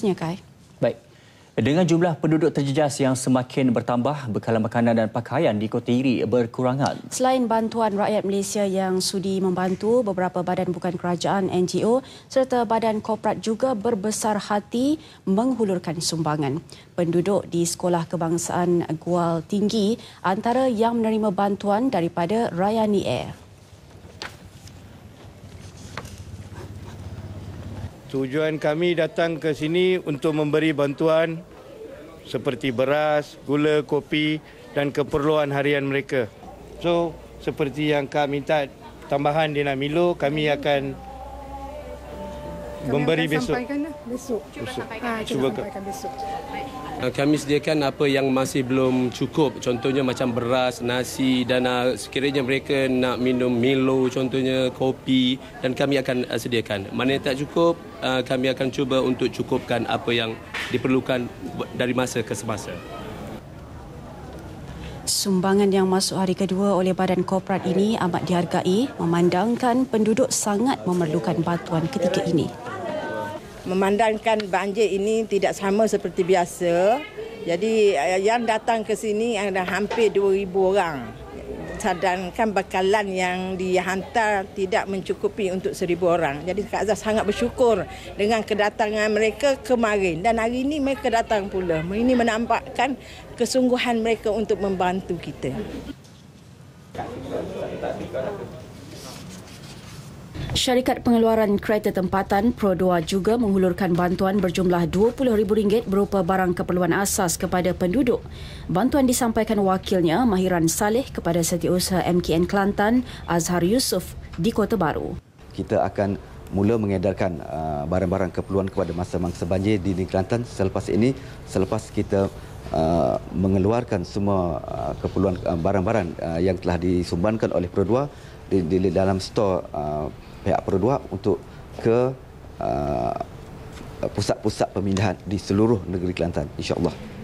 Sini, Kai. Baik. Dengan jumlah penduduk terjejas yang semakin bertambah, bekalan makanan dan pakaian di Kota Iri berkurangan. Selain bantuan rakyat Malaysia yang sudi membantu, beberapa badan bukan kerajaan NGO serta badan korporat juga berbesar hati menghulurkan sumbangan. Penduduk di Sekolah Kebangsaan Gual Tinggi antara yang menerima bantuan daripada Rayani Air. Tujuan kami datang ke sini untuk memberi bantuan seperti beras, gula, kopi dan keperluan harian mereka. So, seperti yang kami minta tambahan dinamilo kami akan memberi akan besok. Sampaikan lah besok. Cuba besok. sampaikan, ha, cuba sampaikan besok. Ah, kami sediakan apa yang masih belum cukup. Contohnya macam beras, nasi dan ah, sekiranya mereka nak minum Milo, contohnya kopi dan kami akan sediakan. Mana tak cukup, kami akan cuba untuk cukupkan apa yang diperlukan dari masa ke semasa sumbangan yang masuk hari kedua oleh badan korporat ini amat dihargai memandangkan penduduk sangat memerlukan bantuan ketika ini. Memandangkan banjir ini tidak sama seperti biasa. Jadi yang datang ke sini ada hampir 2,000 orang cadangkan bekalan yang dihantar tidak mencukupi untuk seribu orang. Jadi Kak Azhar sangat bersyukur dengan kedatangan mereka kemarin dan hari ini mereka datang pula. Ini menampakkan kesungguhan mereka untuk membantu kita. Syarikat pengeluaran kereta tempatan Prodoa juga menghulurkan bantuan berjumlah RM20,000 berupa barang keperluan asas kepada penduduk. Bantuan disampaikan wakilnya Mahiran Saleh kepada setiausaha MKN Kelantan Azhar Yusuf di Kota Baru. Kita akan mula mengedarkan uh, barang-barang keperluan kepada masa-masa banjir di negeri Kelantan selepas ini selepas kita uh, mengeluarkan semua uh, keperluan uh, barang-barang uh, yang telah disumbangkan oleh Prodoa di, di dalam stor uh, pihak Perdua untuk ke uh, pusat-pusat uh, pemindahan di seluruh negeri Kelantan insya-Allah.